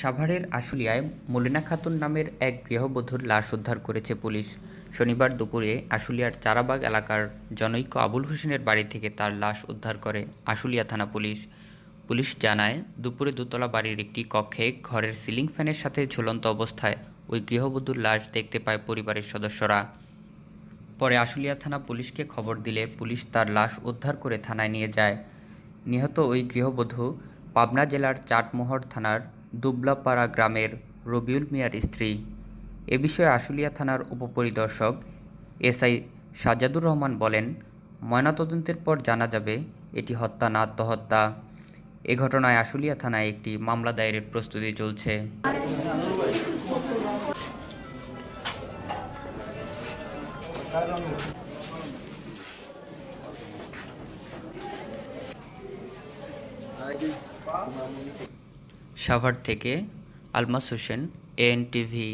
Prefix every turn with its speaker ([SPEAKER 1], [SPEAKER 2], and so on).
[SPEAKER 1] সাভারের আশুলিয়ায় মলিনা খাতুন নামের এক গৃহবধূর লাশ উদ্ধার করেছে পুলিশ শনিবার দুপুরে আশুলিয়ার চারাবাগ এলাকার জনৈক্য আবুল হোসেনের বাড়ি থেকে তার লাশ উদ্ধার করে আশুলিয়া থানা পুলিশ পুলিশ জানায় দুপুরে দোতলা বাড়ির একটি কক্ষে ঘরের সিলিং ফ্যানের সাথে ঝুলন্ত অবস্থায় ওই গৃহবধূর লাশ দেখতে পায় পরিবারের সদস্যরা পরে আশুলিয়া থানা পুলিশকে খবর দিলে পুলিশ তার লাশ উদ্ধার করে থানায় নিয়ে যায় নিহত ওই গৃহবধূ পাবনা জেলার চাটমোহর থানার দুবলাপাড়া গ্রামের রবিউল মিয়ার স্ত্রী এ বিষয়ে আশুলিয়া থানার উপপরিদর্শক এসআই সাজাদুর রহমান বলেন ময়নাতদন্তের পর জানা যাবে এটি হত্যা না আত্মহত্যা এ ঘটনায় আশুলিয়া থানায় একটি মামলা দায়েরের প্রস্তুতি চলছে সাভার থেকে আলমাস হোসেন এএনটিভি